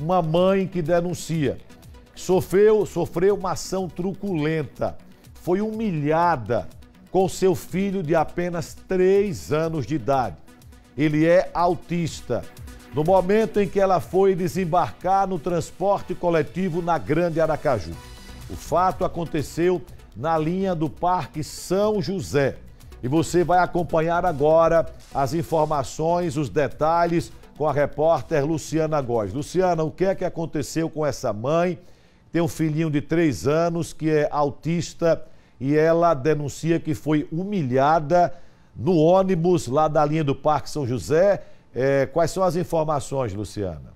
uma mãe que denuncia. Sofreu, sofreu uma ação truculenta. Foi humilhada com seu filho de apenas 3 anos de idade. Ele é autista. No momento em que ela foi desembarcar no transporte coletivo na Grande Aracaju. O fato aconteceu na linha do Parque São José. E você vai acompanhar agora as informações, os detalhes com a repórter Luciana Góes. Luciana, o que é que aconteceu com essa mãe? Tem um filhinho de três anos que é autista e ela denuncia que foi humilhada no ônibus lá da linha do Parque São José. É, quais são as informações, Luciana?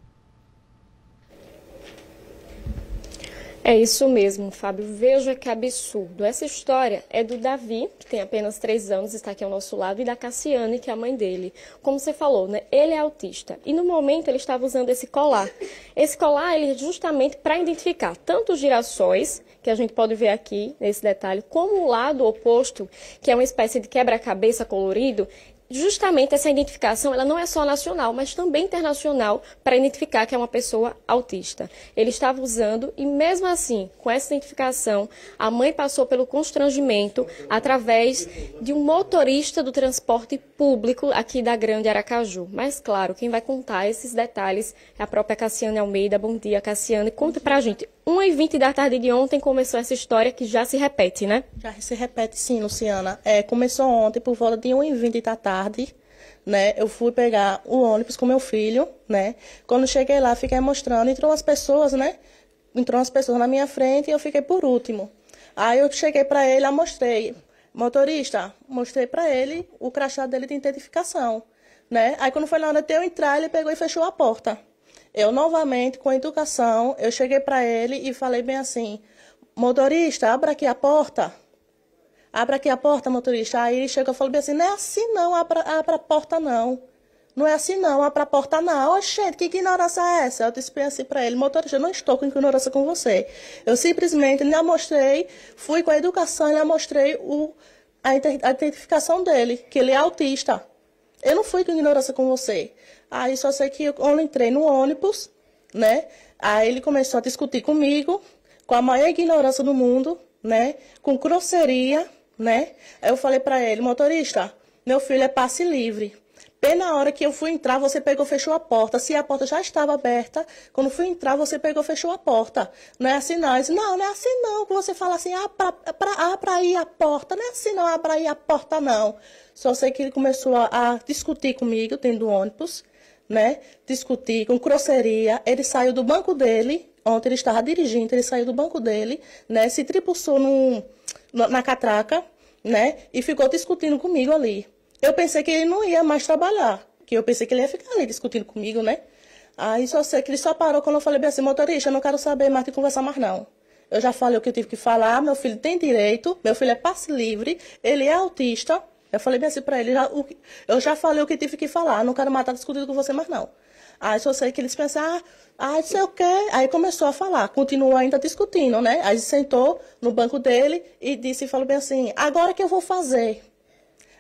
É isso mesmo, Fábio. Veja que absurdo. Essa história é do Davi, que tem apenas 3 anos, está aqui ao nosso lado, e da Cassiane, que é a mãe dele. Como você falou, né? Ele é autista. E no momento ele estava usando esse colar. Esse colar ele é justamente para identificar tanto os girassóis, que a gente pode ver aqui nesse detalhe, como o lado oposto, que é uma espécie de quebra-cabeça colorido, justamente essa identificação, ela não é só nacional, mas também internacional para identificar que é uma pessoa autista. Ele estava usando e mesmo assim, com essa identificação, a mãe passou pelo constrangimento através de um motorista do transporte público aqui da Grande Aracaju. Mas claro, quem vai contar esses detalhes é a própria Cassiane Almeida. Bom dia, Cassiane. Conta pra gente 1h20 da tarde de ontem começou essa história que já se repete, né? Já se repete, sim, Luciana. É, começou ontem por volta de 1h20 da tarde, né? Eu fui pegar o ônibus com meu filho, né? Quando cheguei lá, fiquei mostrando, entrou umas pessoas, né? Entrou umas pessoas na minha frente e eu fiquei por último. Aí eu cheguei para ele, mostrei. Motorista, mostrei para ele o crachá dele de identificação, né? Aí quando foi na hora de eu entrar, ele pegou e fechou a porta. Eu novamente, com educação, eu cheguei para ele e falei bem assim: motorista, abra aqui a porta. Abra aqui a porta, motorista. Aí ele chegou e falou bem assim: não é assim não, abra, abra a porta não. Não é assim não, abra a porta não. Oh, gente, que ignorância é essa? Eu disse assim para ele, motorista, eu não estou com ignorância com você. Eu simplesmente lhe mostrei, fui com a educação e lhe mostrei o, a identificação dele, que ele é autista. Eu não fui com ignorância com você. Aí só sei que eu, entrei no ônibus, né? Aí ele começou a discutir comigo, com a maior ignorância do mundo, né? Com grosseria, né? Aí eu falei para ele, motorista, meu filho é passe livre. Bem na hora que eu fui entrar, você pegou, fechou a porta. Se a porta já estava aberta, quando fui entrar, você pegou, fechou a porta. Não é assim, não. Disse, não, não é assim, não. Que você fala assim, abra, ah, abra, ah, abra aí a porta. Não é assim, não, abra aí a porta, não. Só sei que ele começou a, a discutir comigo dentro do ônibus, né? Discutir com grosseria. Ele saiu do banco dele. Ontem ele estava dirigindo, ele saiu do banco dele, né? Se tripulsou num, na catraca, né? E ficou discutindo comigo ali. Eu pensei que ele não ia mais trabalhar, que eu pensei que ele ia ficar ali discutindo comigo, né? Aí só sei que ele só parou quando eu falei bem assim, motorista, eu não quero saber mais de conversar mais não. Eu já falei o que eu tive que falar, meu filho tem direito, meu filho é passe livre, ele é autista. Eu falei bem assim pra ele, já, o, eu já falei o que tive que falar, não quero matar discutindo com você mais não. Aí só sei que eles pensaram, ah, ah, não sei o quê. Aí começou a falar, continuou ainda discutindo, né? Aí sentou no banco dele e disse, falou bem assim, agora que eu vou fazer?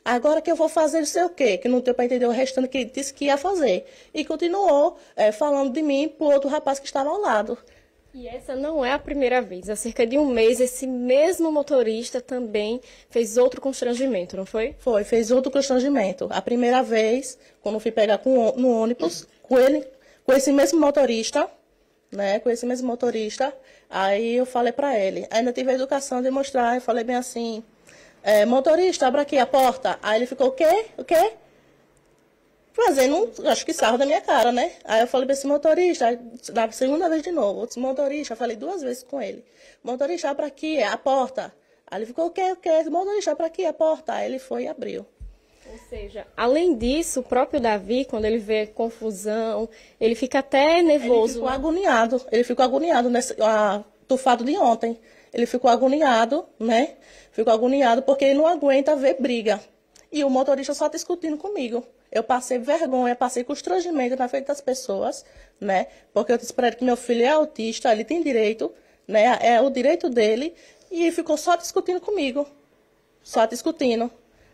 Agora que eu vou fazer não sei o quê, que não deu para entender o restante que ele disse que ia fazer. E continuou é, falando de mim para outro rapaz que estava ao lado. E essa não é a primeira vez. Há cerca de um mês, esse mesmo motorista também fez outro constrangimento, não foi? Foi, fez outro constrangimento. A primeira vez, quando fui pegar com, no ônibus, com ele, com esse mesmo motorista, né, com esse mesmo motorista, aí eu falei para ele. Ainda tive a educação de mostrar, eu falei bem assim, é, motorista, abra aqui a porta. Aí ele ficou, o quê? O quê? Fazendo, um, acho que sarro da minha cara, né? Aí eu falei para esse motorista, na da segunda vez de novo, outro motorista, eu falei duas vezes com ele. Motorista, abra aqui é, a porta. Aí ele ficou, o quê? O quê? Motorista, abra aqui a porta. Aí ele foi e abriu. Ou seja, além disso, o próprio Davi, quando ele vê confusão, ele fica até nervoso. Ele ficou né? agoniado. Ele ficou agoniado nesse a, fato de ontem. Ele ficou agoniado, né? Ficou agoniado porque ele não aguenta ver briga. E o motorista só tá discutindo comigo. Eu passei vergonha, passei constrangimento na frente das pessoas, né? Porque eu disse para ele que meu filho é autista, ele tem direito, né? É o direito dele. E ele ficou só discutindo comigo. Só discutindo.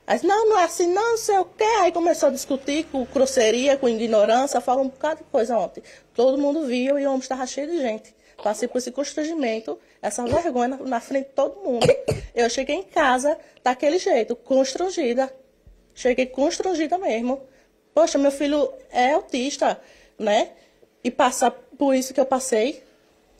Aí, não, não é assim, não, não sei o quê. Aí começou a discutir com grosseria, com ignorância, falou um bocado de coisa ontem. Todo mundo viu e o homem estava cheio de gente. Passei por esse constrangimento, essa vergonha na, na frente de todo mundo. Eu cheguei em casa daquele jeito, constrangida. Cheguei constrangida mesmo. Poxa, meu filho é autista, né? E passar por isso que eu passei,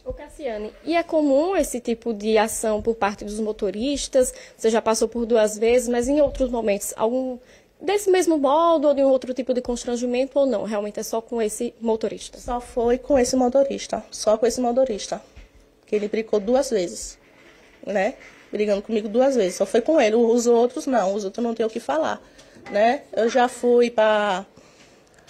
Ô Cassiane, e é comum esse tipo de ação por parte dos motoristas? Você já passou por duas vezes, mas em outros momentos, algum desse mesmo modo ou de um outro tipo de constrangimento ou não? Realmente é só com esse motorista? Só foi com esse motorista, só com esse motorista, que ele brigou duas vezes, né? Brigando comigo duas vezes, só foi com ele. Os outros não, os outros não tem o que falar, né? Eu já fui para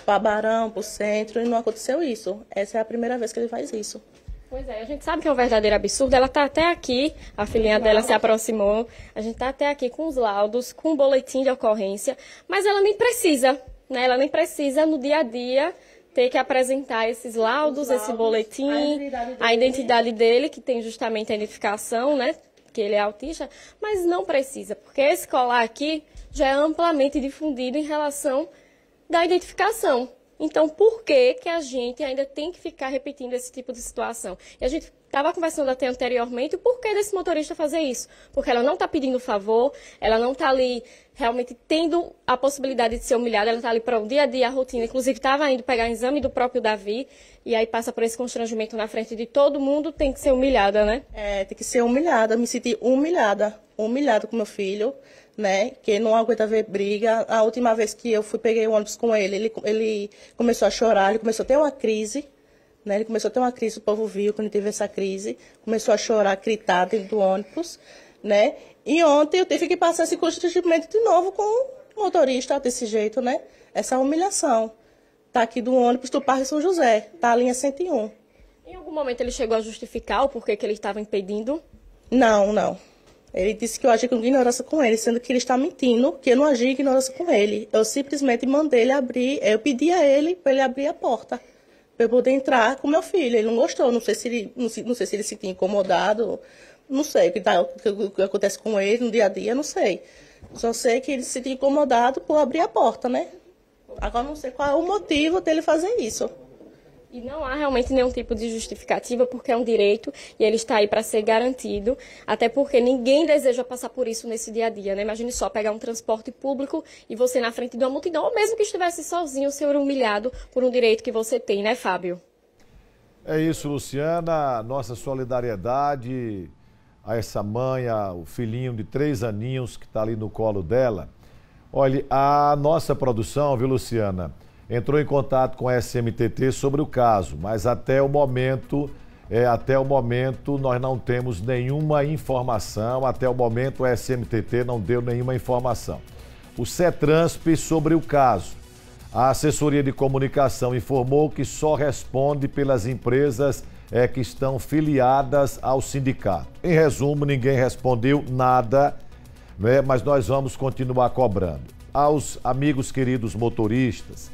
para Barão, para o centro e não aconteceu isso. Essa é a primeira vez que ele faz isso. Pois é, a gente sabe que é um verdadeiro absurdo. Ela está até aqui, a filhinha dela se aproximou. A gente está até aqui com os laudos, com o boletim de ocorrência, mas ela nem precisa, né? Ela nem precisa no dia a dia ter que apresentar esses laudos, laudos esse boletim, a identidade, dele, a identidade dele que tem justamente a identificação, né? Que ele é autista, mas não precisa, porque esse colar aqui já é amplamente difundido em relação da identificação. Então, por que, que a gente ainda tem que ficar repetindo esse tipo de situação? E a gente estava conversando até anteriormente o porquê desse motorista fazer isso. Porque ela não está pedindo favor, ela não está ali realmente tendo a possibilidade de ser humilhada, ela está ali para o dia a dia, a rotina. Inclusive, estava indo pegar o exame do próprio Davi, e aí passa por esse constrangimento na frente de todo mundo, tem que ser humilhada, né? É, tem que ser humilhada. Me senti humilhada, humilhada com meu filho né? Que não aguenta ver briga. A última vez que eu fui peguei o ônibus com ele, ele, ele começou a chorar, ele começou a ter uma crise. Né? Ele começou a ter uma crise, o povo viu quando teve essa crise, começou a chorar, a gritar dentro do ônibus, né? E ontem eu tive que passar esse constrangimento de novo com o motorista desse jeito, né? Essa humilhação. Tá aqui do ônibus do Parque São José, tá a linha 101. Em algum momento ele chegou a justificar o porquê que ele estava impedindo? Não, não. Ele disse que eu agi com ignorância com ele, sendo que ele está mentindo, que eu não agi ignorância com ele. Eu simplesmente mandei ele abrir, eu pedi a ele para ele abrir a porta para eu poder entrar com meu filho. Ele não gostou, não sei se ele, não, não sei se ele se sentia incomodado, não sei o que, tá, o que acontece com ele no dia a dia, não sei. Só sei que ele se tinha incomodado por abrir a porta, né? Agora não sei qual é o motivo dele fazer isso. E não há realmente nenhum tipo de justificativa, porque é um direito e ele está aí para ser garantido, até porque ninguém deseja passar por isso nesse dia a dia, né? Imagine só pegar um transporte público e você na frente de uma multidão, ou mesmo que estivesse sozinho, ser humilhado por um direito que você tem, né, Fábio? É isso, Luciana. Nossa solidariedade a essa mãe, o filhinho de três aninhos que está ali no colo dela. Olha, a nossa produção, viu, Luciana? entrou em contato com a SMTT sobre o caso, mas até o momento, é, até o momento nós não temos nenhuma informação, até o momento a SMTT não deu nenhuma informação. O CETRANSP sobre o caso. A assessoria de comunicação informou que só responde pelas empresas é, que estão filiadas ao sindicato. Em resumo, ninguém respondeu nada, né, mas nós vamos continuar cobrando. Aos amigos queridos motoristas,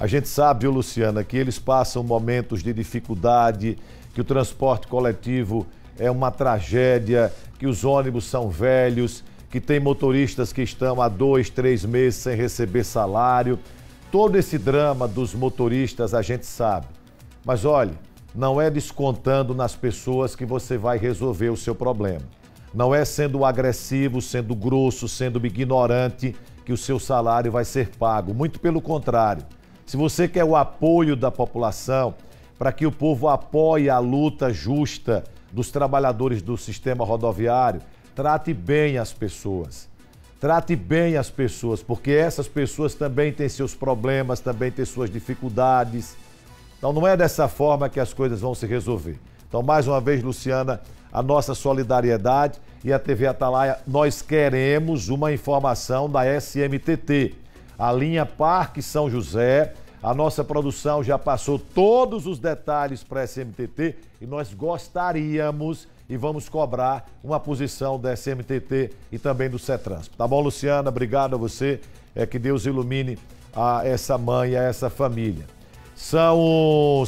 a gente sabe, viu, Luciana, que eles passam momentos de dificuldade, que o transporte coletivo é uma tragédia, que os ônibus são velhos, que tem motoristas que estão há dois, três meses sem receber salário. Todo esse drama dos motoristas a gente sabe. Mas olhe, não é descontando nas pessoas que você vai resolver o seu problema. Não é sendo agressivo, sendo grosso, sendo ignorante que o seu salário vai ser pago. Muito pelo contrário se você quer o apoio da população para que o povo apoie a luta justa dos trabalhadores do sistema rodoviário, trate bem as pessoas. Trate bem as pessoas, porque essas pessoas também têm seus problemas, também têm suas dificuldades. Então não é dessa forma que as coisas vão se resolver. Então, mais uma vez, Luciana, a nossa solidariedade e a TV Atalaia, nós queremos uma informação da SMTT a linha Parque São José. A nossa produção já passou todos os detalhes para a SMTT e nós gostaríamos e vamos cobrar uma posição da SMTT e também do CETRANSP. Tá bom, Luciana? Obrigado a você. É que Deus ilumine a essa mãe, a essa família. São os